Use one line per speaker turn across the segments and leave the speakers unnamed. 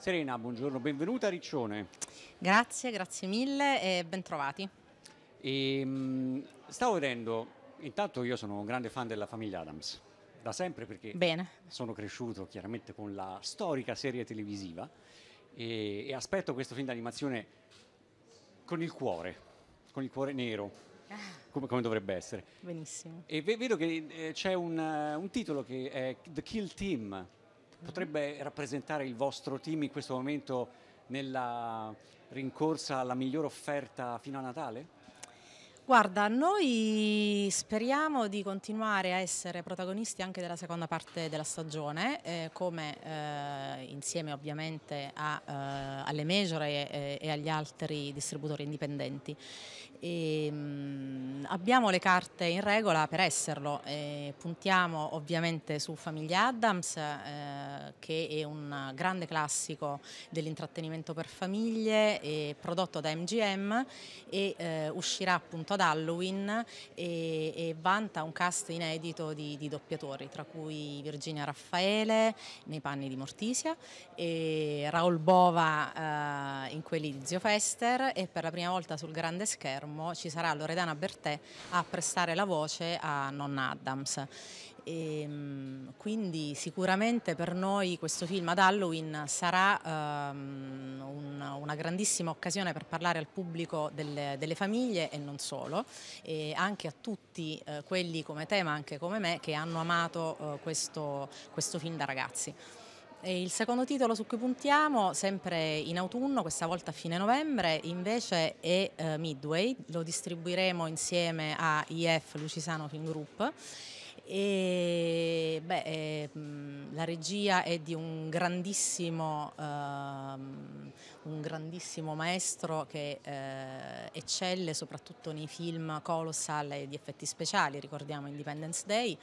Serena, buongiorno, benvenuta a Riccione.
Grazie, grazie mille e bentrovati.
E, ehm, stavo vedendo, intanto io sono un grande fan della famiglia Adams, da sempre perché Bene. sono cresciuto chiaramente con la storica serie televisiva e, e aspetto questo film d'animazione con il cuore, con il cuore nero. Ah. Come, come, dovrebbe essere.
Benissimo.
E vedo che eh, c'è un, uh, un, titolo che è The Kill Team potrebbe rappresentare il vostro team in questo momento nella rincorsa alla migliore offerta fino a Natale?
Guarda, noi speriamo di continuare a essere protagonisti anche della seconda parte della stagione, eh, come eh, insieme ovviamente a, eh, alle major e, eh, e, agli altri distributori indipendenti. E, ehm, mh, abbiamo le carte in regola per esserlo, eh, puntiamo ovviamente su Famiglia Adams eh, che è un grande classico dell'intrattenimento per famiglie, prodotto da MGM e eh, uscirà appunto ad Halloween e, e vanta un cast inedito di, di, doppiatori, tra cui Virginia Raffaele nei panni di Mortisia, Raul Bova eh, in quelli di Zio Fester e per la prima volta sul grande schermo ci sarà Loredana Bertè a prestare la voce a nonna Adams. E, ehm, quindi sicuramente per noi questo film ad Halloween sarà um, un, una grandissima occasione per parlare al pubblico delle, delle famiglie e non solo, e anche a tutti eh, quelli come te ma anche come me che hanno amato eh, questo, questo film da ragazzi. E il secondo titolo su cui puntiamo, sempre in autunno, questa volta a fine novembre, invece è eh, Midway, lo distribuiremo insieme a IF Lucisano Film Group e, beh, eh, la regia è di un grandissimo, eh, un grandissimo maestro che eh, eccelle soprattutto nei film colossal e di effetti speciali, ricordiamo Independence Day.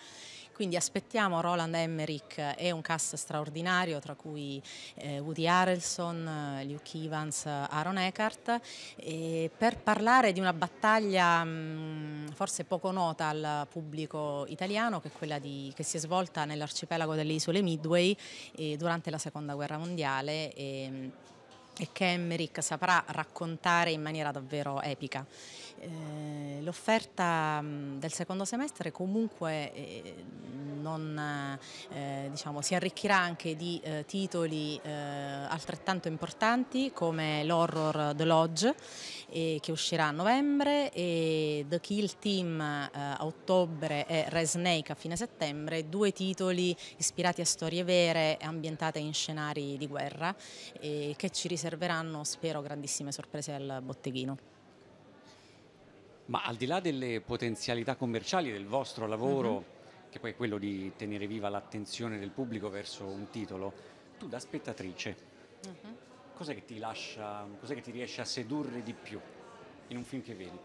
Quindi aspettiamo Roland Emmerich e un cast straordinario tra cui eh, Woody Harrelson, Luke Evans, Aaron Eckhart per parlare di una battaglia mh, mm, forse poco nota al pubblico italiano, che è quella di, che si è svolta nell'arcipelago delle isole Midway eh, durante la seconda guerra mondiale. E, ehm, e che Emmerich saprà raccontare in maniera davvero epica. Eh, l'offerta mm, del secondo semestre comunque eh, non, eh, diciamo, si arricchirà anche di eh, titoli eh, altrettanto importanti come l'horror The Lodge eh, che uscirà a novembre e The Kill Team eh, a ottobre e Re Snake a fine settembre, due titoli ispirati a storie vere e ambientate in scenari di guerra eh, che ci riserveranno, spero, grandissime sorprese al botteghino.
Ma al di là delle potenzialità commerciali del vostro lavoro, mm -hmm. che poi è quello di tenere viva l'attenzione del pubblico verso un titolo, tu da spettatrice, mm -hmm cos'è che ti lascia, cos'è che ti riesce a sedurre di più in un film che vedi?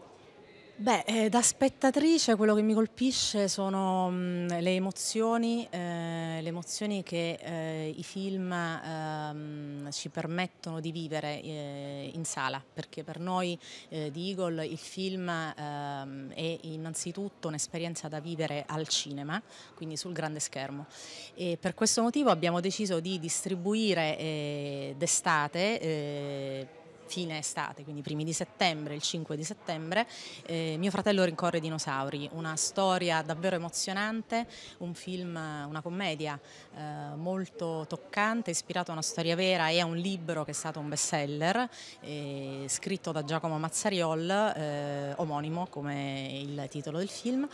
Beh, eh, da spettatrice quello che mi colpisce sono mh, mm, le emozioni, eh, le emozioni che eh, i film ehm, ci permettono di vivere eh, in sala, perché per noi eh, di Eagle il film ehm, è innanzitutto un'esperienza da vivere al cinema, quindi sul grande schermo. E per questo motivo abbiamo deciso di distribuire eh, d'estate fine estate, quindi primi di settembre, il 5 di settembre, eh, Mio fratello rincorre i dinosauri, una storia davvero emozionante, un film, eh, una commedia eh, molto toccante, ispirata a una storia vera e a un libro che è stato un best seller, eh, scritto da Giacomo Mazzariol, eh, omonimo come il titolo del film,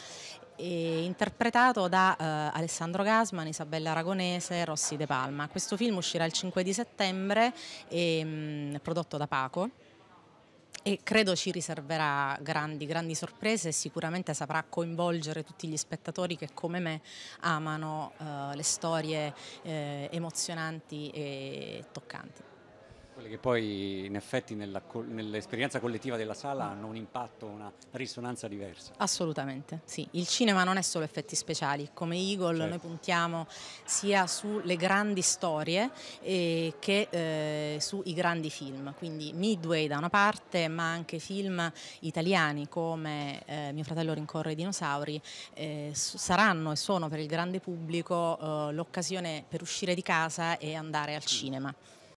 interpretato da eh, Alessandro Gasman, Isabella Aragonese, e Rossi De Palma. Questo film uscirà il 5 di settembre, e, ehm, mh, prodotto da Paco e credo ci riserverà grandi, grandi sorprese e sicuramente saprà coinvolgere tutti gli spettatori che come me amano eh, le storie eh, emozionanti e toccanti.
Quelle che poi in effetti nell'esperienza collettiva della sala mm. hanno un impatto, una risonanza diversa.
Assolutamente, sì. Il cinema non è solo effetti speciali, come Eagle certo. noi puntiamo sia sulle grandi storie eh, che eh, sui grandi film, quindi Midway da una parte, ma anche film italiani come eh, Mio fratello rincorre i dinosauri, eh, saranno e sono per il grande pubblico eh, l'occasione per uscire di casa e andare al cinema.